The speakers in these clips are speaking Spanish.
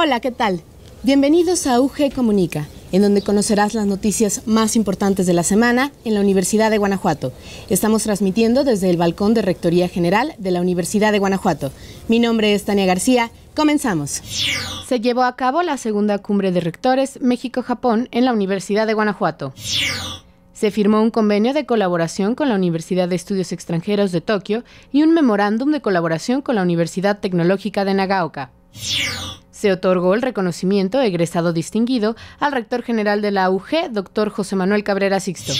Hola, ¿qué tal? Bienvenidos a UG Comunica, en donde conocerás las noticias más importantes de la semana en la Universidad de Guanajuato. Estamos transmitiendo desde el balcón de Rectoría General de la Universidad de Guanajuato. Mi nombre es Tania García. Comenzamos. Se llevó a cabo la segunda cumbre de rectores México-Japón en la Universidad de Guanajuato. Se firmó un convenio de colaboración con la Universidad de Estudios Extranjeros de Tokio y un memorándum de colaboración con la Universidad Tecnológica de Nagaoka. Se otorgó el reconocimiento egresado distinguido al rector general de la UG, doctor José Manuel Cabrera Sixto.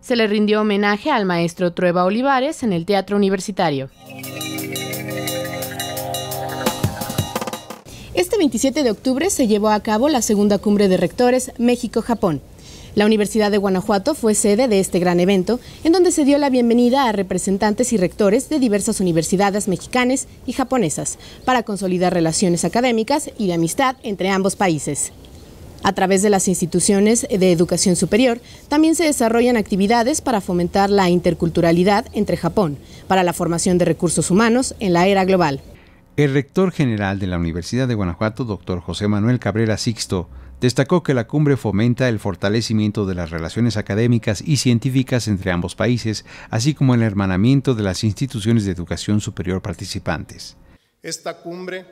Se le rindió homenaje al maestro Trueba Olivares en el Teatro Universitario. Este 27 de octubre se llevó a cabo la segunda cumbre de rectores México-Japón. La Universidad de Guanajuato fue sede de este gran evento, en donde se dio la bienvenida a representantes y rectores de diversas universidades mexicanas y japonesas, para consolidar relaciones académicas y de amistad entre ambos países. A través de las instituciones de educación superior, también se desarrollan actividades para fomentar la interculturalidad entre Japón, para la formación de recursos humanos en la era global. El rector general de la Universidad de Guanajuato, doctor José Manuel Cabrera Sixto, Destacó que la cumbre fomenta el fortalecimiento de las relaciones académicas y científicas entre ambos países, así como el hermanamiento de las instituciones de educación superior participantes. Esta cumbre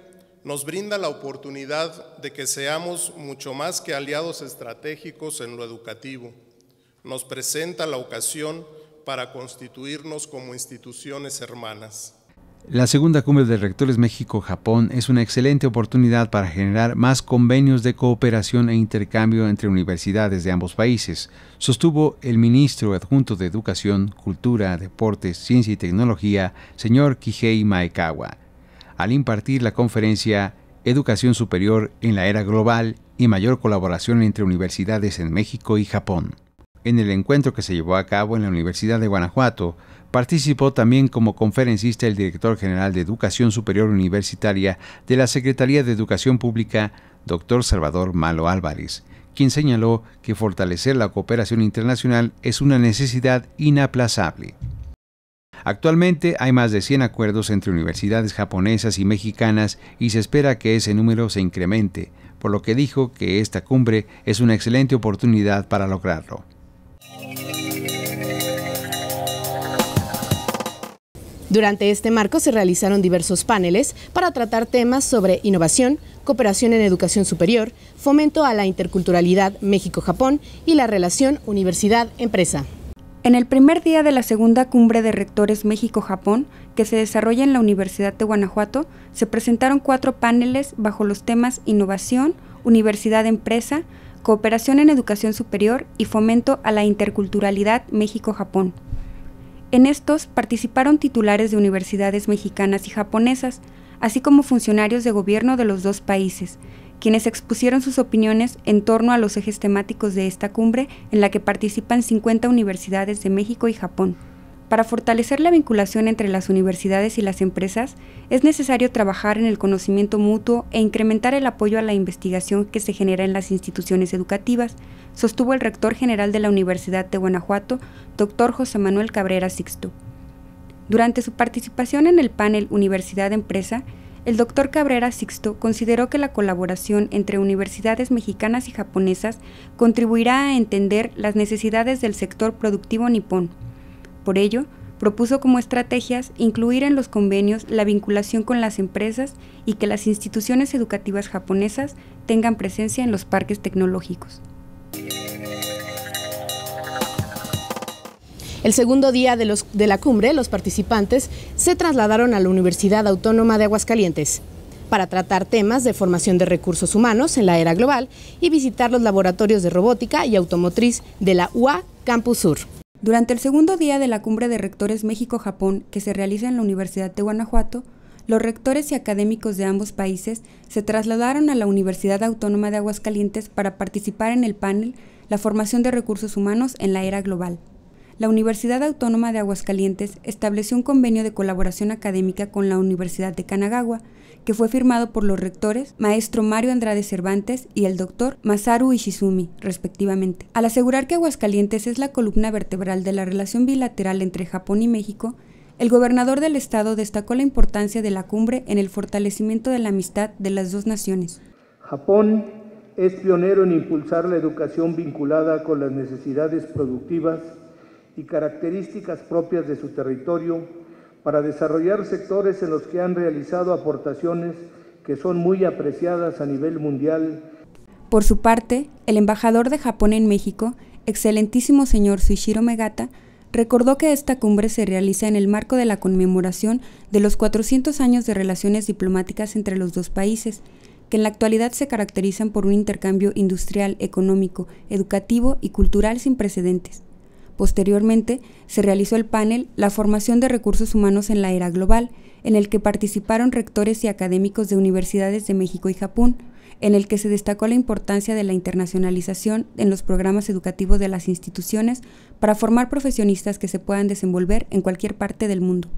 nos brinda la oportunidad de que seamos mucho más que aliados estratégicos en lo educativo. Nos presenta la ocasión para constituirnos como instituciones hermanas. La segunda cumbre de rectores México-Japón es una excelente oportunidad para generar más convenios de cooperación e intercambio entre universidades de ambos países, sostuvo el ministro adjunto de Educación, Cultura, Deportes, Ciencia y Tecnología, señor Kijei Maekawa, al impartir la conferencia Educación Superior en la Era Global y Mayor Colaboración entre Universidades en México y Japón. En el encuentro que se llevó a cabo en la Universidad de Guanajuato, participó también como conferencista el director general de Educación Superior Universitaria de la Secretaría de Educación Pública, doctor Salvador Malo Álvarez, quien señaló que fortalecer la cooperación internacional es una necesidad inaplazable. Actualmente hay más de 100 acuerdos entre universidades japonesas y mexicanas y se espera que ese número se incremente, por lo que dijo que esta cumbre es una excelente oportunidad para lograrlo. Durante este marco se realizaron diversos paneles para tratar temas sobre innovación, cooperación en educación superior, fomento a la interculturalidad México-Japón y la relación universidad-empresa. En el primer día de la segunda cumbre de rectores México-Japón, que se desarrolla en la Universidad de Guanajuato, se presentaron cuatro paneles bajo los temas innovación, universidad-empresa, cooperación en educación superior y fomento a la interculturalidad México-Japón. En estos participaron titulares de universidades mexicanas y japonesas, así como funcionarios de gobierno de los dos países, quienes expusieron sus opiniones en torno a los ejes temáticos de esta cumbre en la que participan 50 universidades de México y Japón. Para fortalecer la vinculación entre las universidades y las empresas, es necesario trabajar en el conocimiento mutuo e incrementar el apoyo a la investigación que se genera en las instituciones educativas, sostuvo el rector general de la Universidad de Guanajuato, doctor José Manuel Cabrera Sixto. Durante su participación en el panel Universidad-Empresa, el doctor Cabrera Sixto consideró que la colaboración entre universidades mexicanas y japonesas contribuirá a entender las necesidades del sector productivo nipón, por ello, propuso como estrategias incluir en los convenios la vinculación con las empresas y que las instituciones educativas japonesas tengan presencia en los parques tecnológicos. El segundo día de, la cumbre, los participantes se trasladaron a la Universidad Autónoma de Aguascalientes para tratar temas de formación de recursos humanos en la era global y visitar los laboratorios de robótica y automotriz de la UA Campus Sur. Durante el segundo día de la cumbre de rectores México-Japón que se realiza en la Universidad de Guanajuato, los rectores y académicos de ambos países se trasladaron a la Universidad Autónoma de Aguascalientes para participar en el panel La formación de recursos humanos en la era global. La Universidad Autónoma de Aguascalientes estableció un convenio de colaboración académica con la Universidad de Kanagawa que fue firmado por los rectores, maestro Mario Andrade Cervantes y el doctor Masaru Ishizumi, respectivamente. Al asegurar que Aguascalientes es la columna vertebral de la relación bilateral entre Japón y México, el gobernador del estado destacó la importancia de la cumbre en el fortalecimiento de la amistad de las dos naciones. Japón es pionero en impulsar la educación vinculada con las necesidades productivas y características propias de su territorio para desarrollar sectores en los que han realizado aportaciones que son muy apreciadas a nivel mundial. Por su parte, el embajador de Japón en México, excelentísimo señor Suishiro Megata, recordó que esta cumbre se realiza en el marco de la conmemoración de los 400 años de relaciones diplomáticas entre los dos países, que en la actualidad se caracterizan por un intercambio industrial, económico, educativo y cultural sin precedentes. Posteriormente, se realizó el panel La formación de recursos humanos en la era global, en el que participaron rectores y académicos de universidades de México y Japón, en el que se destacó la importancia de la internacionalización en los programas educativos de las instituciones para formar profesionistas que se puedan desenvolver en cualquier parte del mundo.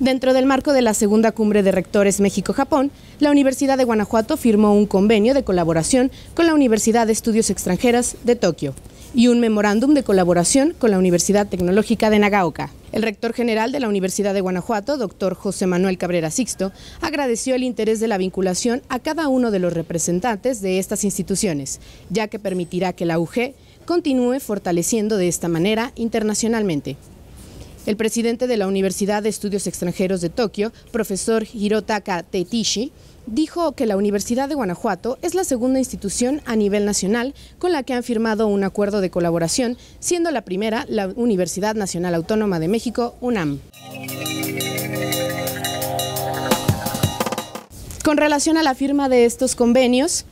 Dentro del marco de la segunda cumbre de rectores México-Japón, la Universidad de Guanajuato firmó un convenio de colaboración con la Universidad de Estudios Extranjeras de Tokio y un memorándum de colaboración con la Universidad Tecnológica de Nagaoka. El rector general de la Universidad de Guanajuato, doctor José Manuel Cabrera Sixto, agradeció el interés de la vinculación a cada uno de los representantes de estas instituciones, ya que permitirá que la UG continúe fortaleciendo de esta manera internacionalmente. El presidente de la Universidad de Estudios Extranjeros de Tokio, profesor Hirotaka Tetishi, dijo que la Universidad de Guanajuato es la segunda institución a nivel nacional con la que han firmado un acuerdo de colaboración, siendo la primera la Universidad Nacional Autónoma de México, UNAM. Con relación a la firma de estos convenios,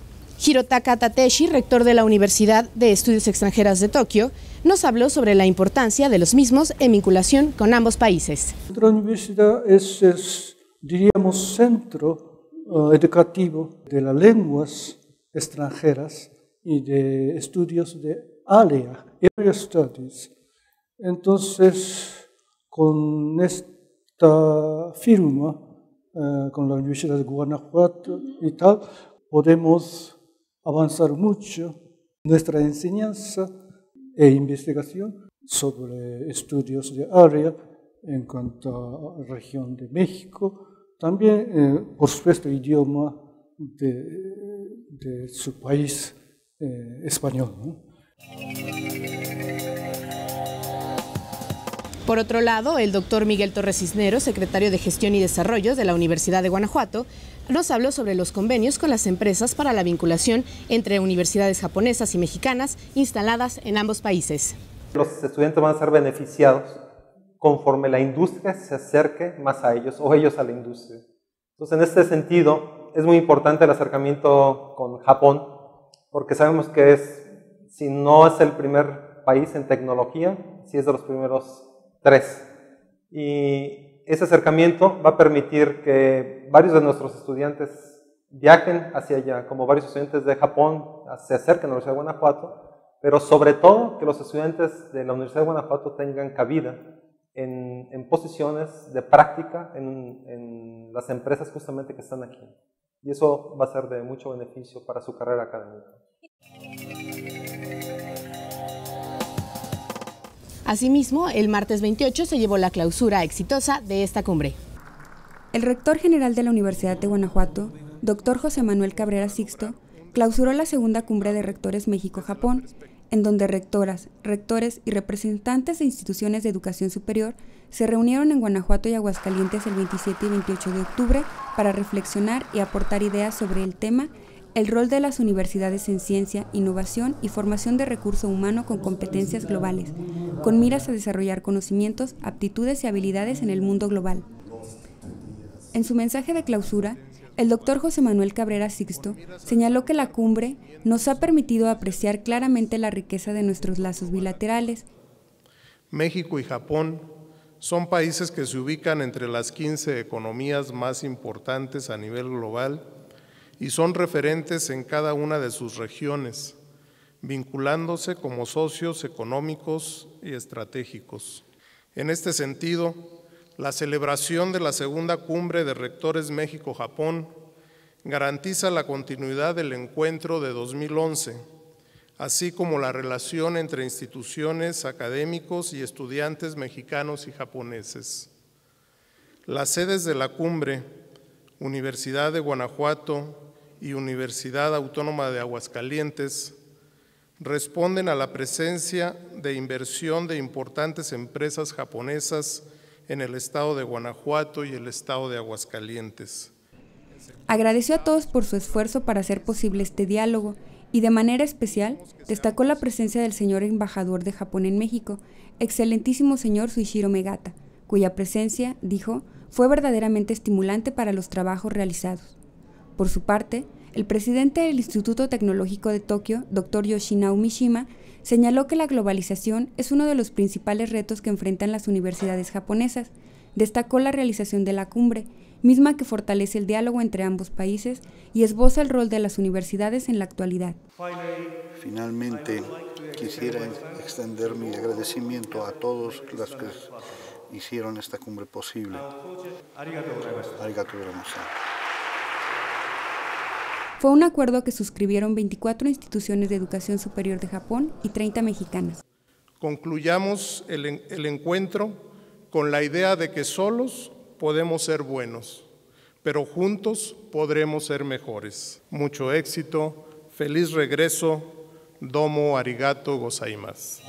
Hirotaka Tateshi, rector de la Universidad de Estudios Extranjeras de Tokio, nos habló sobre la importancia de los mismos en vinculación con ambos países. Nuestra universidad es, diríamos, centro eh, educativo de las lenguas extranjeras y de estudios de área, area studies. Entonces, con esta firma, eh, con la Universidad de Guanajuato y tal, podemos avanzar mucho nuestra enseñanza e investigación sobre estudios de área en cuanto a región de México, también, eh, por supuesto, idioma de, su país eh, español. Por otro lado, el doctor Miguel Torres Cisneros, secretario de Gestión y Desarrollo de la Universidad de Guanajuato, nos habló sobre los convenios con las empresas para la vinculación entre universidades japonesas y mexicanas instaladas en ambos países. Los estudiantes van a ser beneficiados conforme la industria se acerque más a ellos o ellos a la industria. Entonces, en este sentido, es muy importante el acercamiento con Japón porque sabemos que es, si no es el primer país en tecnología, si es de los primeros tres. Y ese acercamiento va a permitir que varios de nuestros estudiantes viajen hacia allá, como varios estudiantes de Japón se acerquen a la Universidad de Guanajuato, pero sobre todo que los estudiantes de la Universidad de Guanajuato tengan cabida en, posiciones de práctica en las empresas justamente que están aquí. Y eso va a ser de mucho beneficio para su carrera académica. Asimismo, el martes 28 se llevó la clausura exitosa de esta cumbre. El rector general de la Universidad de Guanajuato, doctor José Manuel Cabrera Sixto, clausuró la segunda cumbre de rectores México-Japón, en donde rectoras, rectores y representantes de instituciones de educación superior se reunieron en Guanajuato y Aguascalientes el 27 y 28 de octubre para reflexionar y aportar ideas sobre el tema el rol de las universidades en ciencia, innovación y formación de recurso humano con competencias globales, con miras a desarrollar conocimientos, aptitudes y habilidades en el mundo global. En su mensaje de clausura, el doctor José Manuel Cabrera Sixto señaló que la cumbre nos ha permitido apreciar claramente la riqueza de nuestros lazos bilaterales. México y Japón son países que se ubican entre las 15 economías más importantes a nivel global y son referentes en cada una de sus regiones, vinculándose como socios económicos y estratégicos. En este sentido, la celebración de la segunda cumbre de rectores México-Japón garantiza la continuidad del encuentro de 2011, así como la relación entre instituciones, académicos y estudiantes mexicanos y japoneses. Las sedes de la cumbre, Universidad de Guanajuato, y Universidad Autónoma de Aguascalientes responden a la presencia de inversión de importantes empresas japonesas en el estado de Guanajuato y el estado de Aguascalientes. Agradeció a todos por su esfuerzo para hacer posible este diálogo y de manera especial destacó la presencia del señor embajador de Japón en México, excelentísimo señor Suishiro Megata, cuya presencia, dijo, fue verdaderamente estimulante para los trabajos realizados. Por su parte, el presidente del Instituto Tecnológico de Tokio, Dr. Yoshinao Mishima, señaló que la globalización es uno de los principales retos que enfrentan las universidades japonesas. Destacó la realización de la cumbre, misma que fortalece el diálogo entre ambos países y esboza el rol de las universidades en la actualidad. Finalmente, quisiera extender mi agradecimiento a todos los que hicieron esta cumbre posible. Fue un acuerdo que suscribieron 24 instituciones de educación superior de Japón y 30 mexicanas. Concluyamos el, encuentro con la idea de que solos podemos ser buenos, pero juntos podremos ser mejores. Mucho éxito, feliz regreso, domo arigato gozaimasu.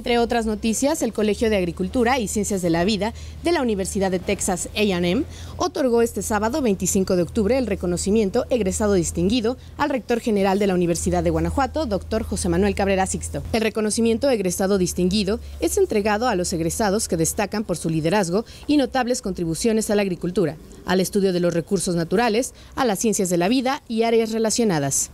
Entre otras noticias, el Colegio de Agricultura y Ciencias de la Vida de la Universidad de Texas AM otorgó este sábado 25 de octubre el reconocimiento egresado distinguido al rector general de la Universidad de Guanajuato, doctor José Manuel Cabrera Sixto. El reconocimiento egresado distinguido es entregado a los egresados que destacan por su liderazgo y notables contribuciones a la agricultura, al estudio de los recursos naturales, a las ciencias de la vida y áreas relacionadas.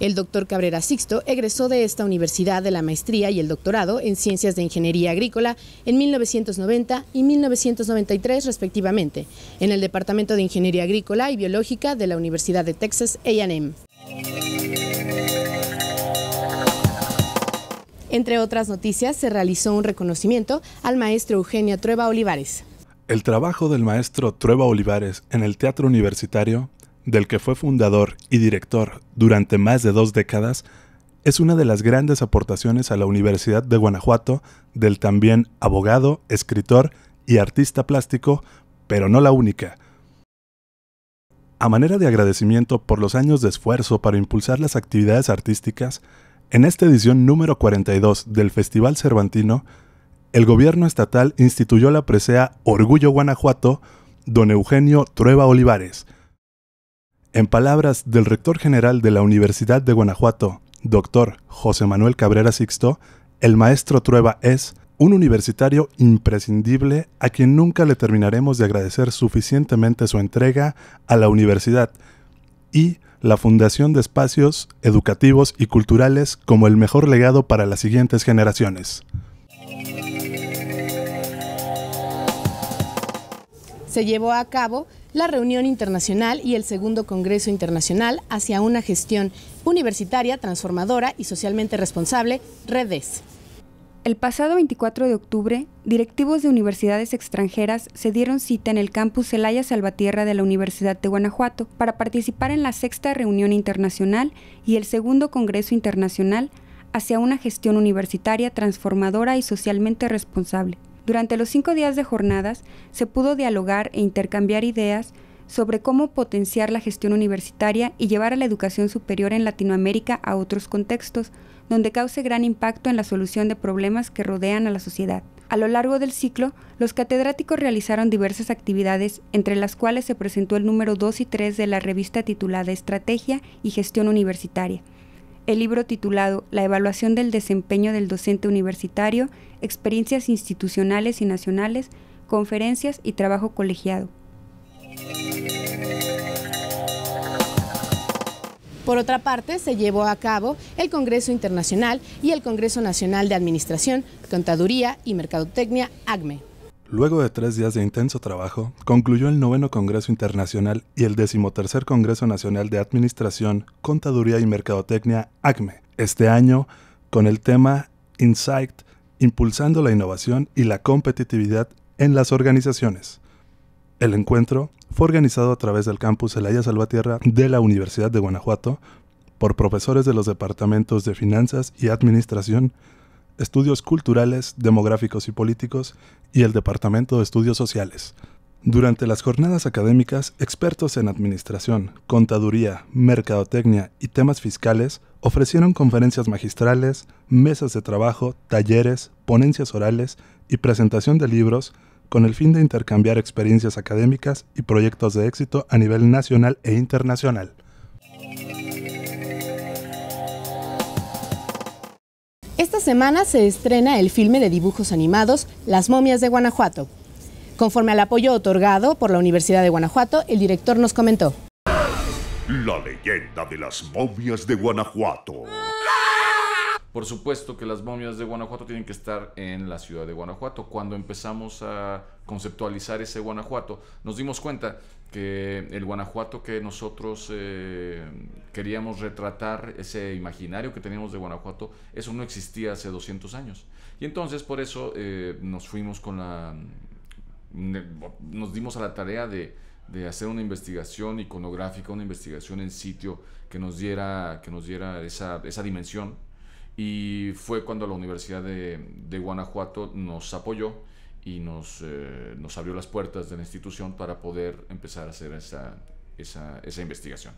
El doctor Cabrera Sixto egresó de esta universidad de la maestría y el doctorado en Ciencias de Ingeniería Agrícola en 1990 y 1993 respectivamente, en el Departamento de Ingeniería Agrícola y Biológica de la Universidad de Texas AM. Entre otras noticias, se realizó un reconocimiento al maestro Eugenio Trueba Olivares. El trabajo del maestro Trueba Olivares en el teatro universitario del que fue fundador y director durante más de dos décadas, es una de las grandes aportaciones a la Universidad de Guanajuato del también abogado, escritor y artista plástico, pero no la única. A manera de agradecimiento por los años de esfuerzo para impulsar las actividades artísticas, en esta edición número 42 del Festival Cervantino, el gobierno estatal instituyó la presea Orgullo Guanajuato, don Eugenio Trueba Olivares, en palabras del rector general de la Universidad de Guanajuato, doctor José Manuel Cabrera Sixto, el maestro Trueba es un universitario imprescindible a quien nunca le terminaremos de agradecer suficientemente su entrega a la universidad y la fundación de espacios educativos y culturales como el mejor legado para las siguientes generaciones. Se llevó a cabo la reunión internacional y el segundo Congreso Internacional hacia una gestión universitaria, transformadora y socialmente responsable, redes. El pasado 24 de octubre, directivos de universidades extranjeras se dieron cita en el campus elaya Salvatierra de la Universidad de Guanajuato para participar en la sexta reunión internacional y el segundo Congreso Internacional hacia una gestión universitaria transformadora y socialmente responsable. Durante los cinco días de jornadas se pudo dialogar e intercambiar ideas sobre cómo potenciar la gestión universitaria y llevar a la educación superior en Latinoamérica a otros contextos, donde cause gran impacto en la solución de problemas que rodean a la sociedad. A lo largo del ciclo, los catedráticos realizaron diversas actividades, entre las cuales se presentó el número 2 y 3 de la revista titulada Estrategia y Gestión Universitaria, el libro titulado La evaluación del desempeño del docente universitario, experiencias institucionales y nacionales, conferencias y trabajo colegiado. Por otra parte, se llevó a cabo el Congreso Internacional y el Congreso Nacional de Administración, Contaduría y Mercadotecnia, ACME. Luego de tres días de intenso trabajo, concluyó el noveno Congreso Internacional y el decimotercer Congreso Nacional de Administración, Contaduría y Mercadotecnia, ACME, este año con el tema Insight, impulsando la innovación y la competitividad en las organizaciones. El encuentro fue organizado a través del campus Elaya Salvatierra de la Universidad de Guanajuato por profesores de los departamentos de Finanzas y Administración, Estudios Culturales, Demográficos y Políticos y el Departamento de Estudios Sociales. Durante las jornadas académicas, expertos en administración, contaduría, mercadotecnia y temas fiscales ofrecieron conferencias magistrales, mesas de trabajo, talleres, ponencias orales y presentación de libros con el fin de intercambiar experiencias académicas y proyectos de éxito a nivel nacional e internacional. Esta semana se estrena el filme de dibujos animados Las momias de Guanajuato. Conforme al apoyo otorgado por la Universidad de Guanajuato, el director nos comentó. La leyenda de las momias de Guanajuato. Por supuesto que las momias de Guanajuato tienen que estar en la ciudad de Guanajuato. Cuando empezamos a conceptualizar ese Guanajuato, nos dimos cuenta que el Guanajuato que nosotros eh, queríamos retratar, ese imaginario que teníamos de Guanajuato, eso no existía hace 200 años. Y entonces por eso eh, nos fuimos con la... nos dimos a la tarea de, hacer una investigación iconográfica, una investigación en sitio que nos diera, que nos diera esa, dimensión. Y fue cuando la Universidad de Guanajuato nos apoyó y nos, eh, nos abrió las puertas de la institución para poder empezar a hacer esa, esa, esa investigación.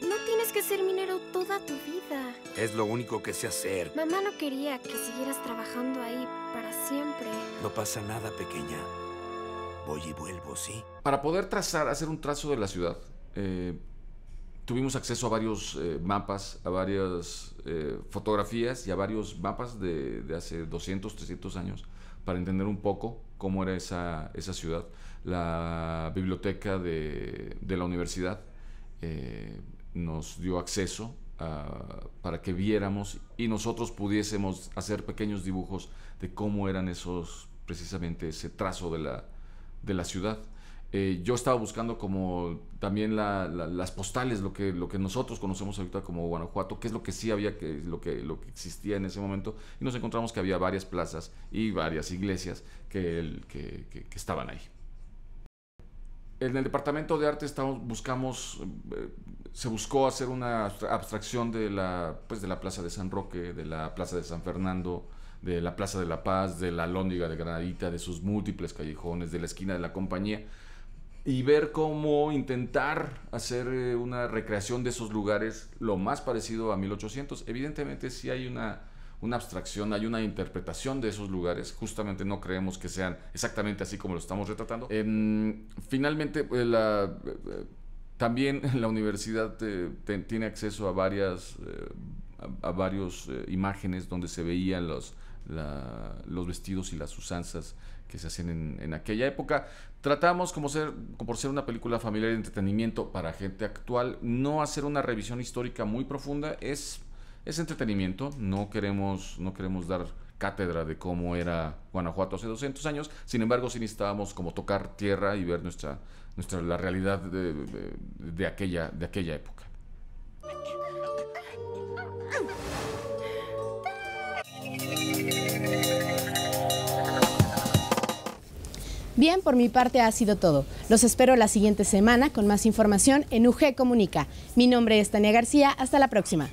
No tienes que ser minero toda tu vida. Es lo único que sé hacer. Mamá no quería que siguieras trabajando ahí para siempre. No pasa nada, pequeña. Voy y vuelvo, ¿sí? Para poder trazar, hacer un trazo de la ciudad, eh, tuvimos acceso a varios eh, mapas, a varias fotografías y a varios mapas de, de, hace 200, 300 años para entender un poco cómo era esa, ciudad. La biblioteca de, la universidad eh, nos dio acceso ah, para que viéramos y nosotros pudiésemos hacer pequeños dibujos de cómo eran esos, precisamente ese trazo de la, de la ciudad. Eh, yo estaba buscando como también las postales, lo que, nosotros conocemos ahorita como Guanajuato, que es lo que sí había, lo, que, existía en ese momento, y nos encontramos que había varias plazas y varias iglesias que, que, estaban ahí. En el departamento de arte estamos, buscamos, eh, se buscó hacer una abstracción de la, pues, de la Plaza de San Roque, de la Plaza de San Fernando, de la Plaza de la Paz, de la Lóndiga de Granadita, de sus múltiples callejones, de la esquina de la compañía, y ver cómo intentar hacer eh, una recreación de esos lugares lo más parecido a 1800. Evidentemente sí hay una, una abstracción, hay una interpretación de esos lugares, justamente no creemos que sean exactamente así como lo estamos retratando. Em, finalmente, eh, eh, también la universidad tiene acceso a varias a, varios, imágenes donde se veían los, los vestidos y las usanzas que se hacían en, en, aquella época. Tratamos como ser, como por ser una película familiar de entretenimiento para gente actual, no hacer una revisión histórica muy profunda, es, es entretenimiento, no queremos, no queremos dar cátedra de cómo era Guanajuato hace 200 años, sin embargo sí necesitábamos como tocar tierra y ver nuestra, nuestra la realidad de, de, de aquella, de aquella época. Bien, por mi parte ha sido todo. Los espero la siguiente semana con más información en UG Comunica. Mi nombre es Tania García. Hasta la próxima.